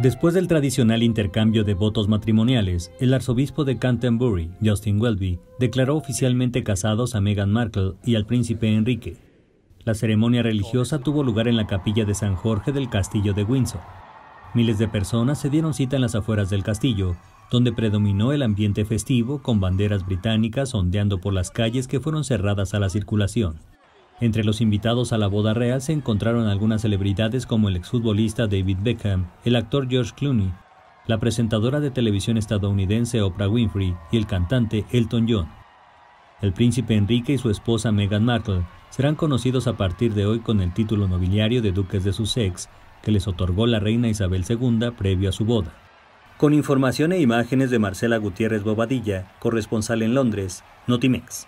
Después del tradicional intercambio de votos matrimoniales, el arzobispo de Canterbury, Justin Welby, declaró oficialmente casados a Meghan Markle y al príncipe Enrique. La ceremonia religiosa tuvo lugar en la capilla de San Jorge del Castillo de Windsor. Miles de personas se dieron cita en las afueras del castillo, donde predominó el ambiente festivo con banderas británicas ondeando por las calles que fueron cerradas a la circulación. Entre los invitados a la boda real se encontraron algunas celebridades como el exfutbolista David Beckham, el actor George Clooney, la presentadora de televisión estadounidense Oprah Winfrey y el cantante Elton John. El príncipe Enrique y su esposa Meghan Markle serán conocidos a partir de hoy con el título nobiliario de duques de Sussex, que les otorgó la reina Isabel II previo a su boda. Con información e imágenes de Marcela Gutiérrez Bobadilla, corresponsal en Londres, Notimex.